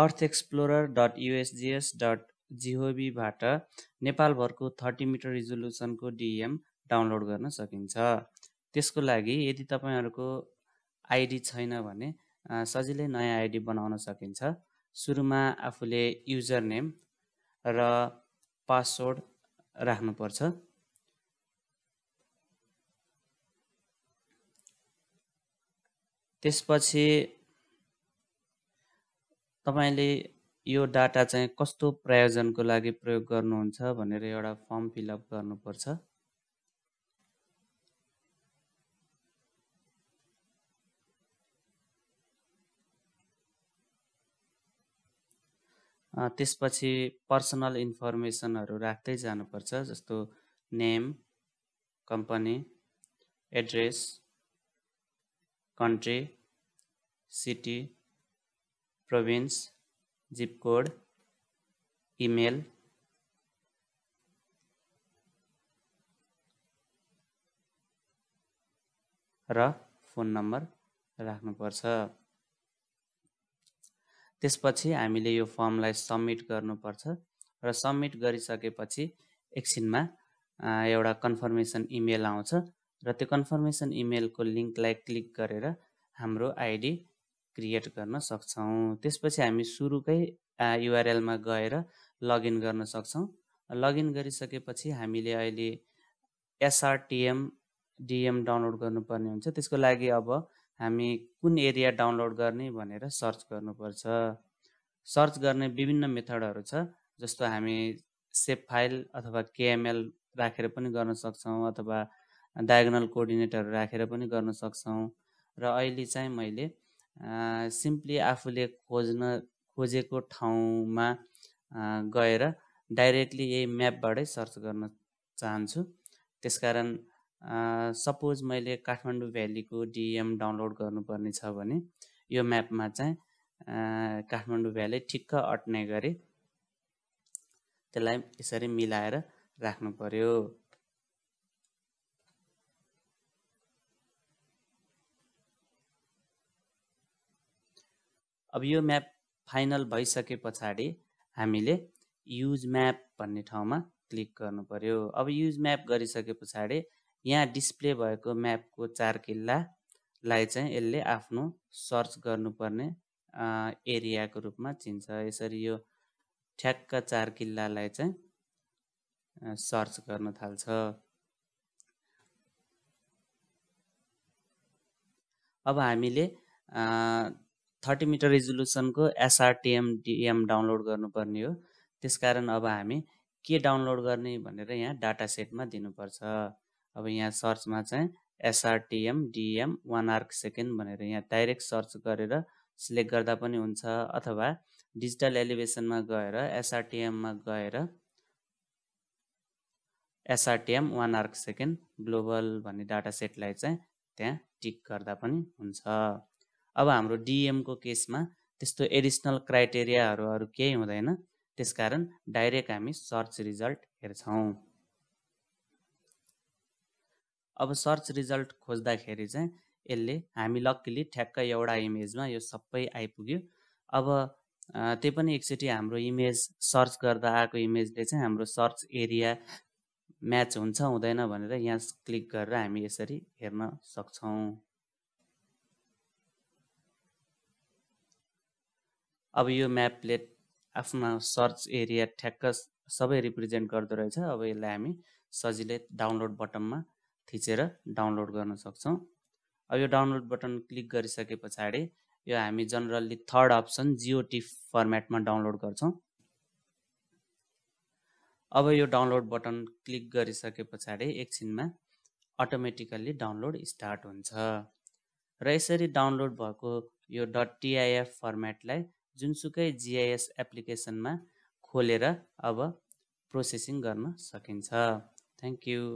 अर्थ explorer dot USGS dot जिओभीबाट नेपालभरको thirty metre रिजोल्युसनको डिएम डाउनलोड गर्न सकिन्छ त्यसको लागि यदि तपाईँहरूको आइडी छैन भने सजिलै नयाँ आइडी बनाउन सकिन्छ सुरुमा आफूले युजर नेम र पासवर्ड राख्नुपर्छ त्यसपछि तपाईँले यो डाटा चाहिँ कस्तो प्रयोजनको लागि प्रयोग गर्नुहुन्छ भनेर एउटा फर्म फिलअप गर्नुपर्छ त्यसपछि पर्सनल इन्फर्मेसनहरू राख्दै जानुपर्छ जस्तो name company address country city province zip code email र फोन नम्बर राख्नुपर्छ त्यसपछि हामीले यो फर्मलाई सब्मिट गर्नुपर्छ र सब्मिट गरिसकेपछि एकछिनमा एउटा कन्फर्मेसन इमेल आउँछ र त्यो कन्फर्मेसन इमेलको लिङ्कलाई क्लिक गरेर हाम्रो आइडी क्रिएट गर्न सक्छौँ त्यसपछि हामी सुरुकै युआरएलमा गएर लगइन गर्न सक्छौँ लगइन गरिसकेपछि हामीले अहिले एसआरटिएम डिएम डाउनलोड गर्नुपर्ने हुन्छ त्यसको लागि अब हामी कुन एरिया डाउनलोड गर्ने भनेर सर्च गर्नुपर्छ सर्च गर्ने विभिन्न मेथडहरू छ जस्तो हामी सेफ फाइल अथवा केएमएल राखेर पनि गर्न सक्छौँ अथवा डायगोनल कोर्डिनेटहरू राखेर पनि गर्न सक्छौँ र अहिले चाहिँ मैले सिम्पली आफूले खोज्न खोजेको ठाउँमा गएर डाइरेक्टली यही म्यापबाटै सर्च गर्न चाहन्छु त्यसकारण सपोज मैले काठमाडौँ भ्यालीको डिएम डाउनलोड गर्नुपर्ने छ भने यो म्यापमा चाहिँ काठमाडौँ भ्याली ठिक्क अट्ने गरी त्यसलाई यसरी मिलाएर राख्नु पर्यो अब यो म्याप फाइनल भइसके पछाडि हामीले युज म्याप भन्ने ठाउँमा क्लिक गर्नु पर्यो अब युज म्याप गरिसके पछाडि यहाँ डिस्प्ले भएको म्यापको चार किल्लालाई चाहिँ यसले आफ्नो सर्च गर्नुपर्ने एरियाको रूपमा चिन्छ यसरी यो ठ्याक्क चार किल्लालाई चाहिँ सर्च गर्न थाल्छ अब हामीले थर्टी मिटर रिजोलुसनको एसआरटिएम डिएम डाउनलोड गर्नुपर्ने हो त्यसकारण अब हामी के डाउनलोड गर्ने भनेर यहाँ डाटा सेटमा दिनुपर्छ अब यहाँ सर्चमा चाहिँ SRTM DEM one arc second भनेर यहाँ डाइरेक्ट सर्च गरेर सिलेक्ट गर्दा पनि हुन्छ अथवा डिजिटल एलिभेसनमा गएर एसआरटिएममा गएर SRTM one arc second global भन्ने डाटा सेटलाई चाहिँ त्यहाँ टिक गर्दा पनि हुन्छ अब हाम्रो डिएमको केसमा त्यस्तो एडिसनल क्राइटेरियाहरू अरू केही हुँदैन त्यसकारण डाइरेक्ट हामी सर्च रिजल्ट हेर्छौँ अब सर्च रिजल्ट खोज्दाखेरि चाहिँ यसले हामी लक्किली ठ्याक्कै एउटा इमेजमा यो सबै आइपुग्यो अब त्यो पनि एकचोटि हाम्रो इमेज सर्च गर्दा आएको इमेजले चाहिँ हाम्रो सर्च एरिया म्याच हुन्छ हुँदैन भनेर यहाँ क्लिक गरेर हामी यसरी हेर्न सक्छौँ अब यो म्यापले आफ्नो सर्च एरिया ठ्याक्क सबै रिप्रेजेन्ट गर्दो रहेछ अब यसलाई हामी सजिलै डाउनलोड बटनमा थिचेर डाउनलोड गर्न सक्छौँ अब यो डाउनलोड बटन क्लिक गरिसके पछाडि यो हामी जनरली थर्ड अप्सन जिओटी फर्मेटमा डाउनलोड गर्छौँ अब यो डाउनलोड बटन क्लिक गरिसके पछाडि एकछिनमा अटोमेटिकल्ली डाउनलोड स्टार्ट हुन्छ र यसरी डाउनलोड भएको यो डट टिआइएफ फर्मेटलाई जुनसुकै जिआइएस एप्लिकेसनमा खोलेर अब प्रोसेसिङ गर्न सकिन्छ थ्याङ्क यू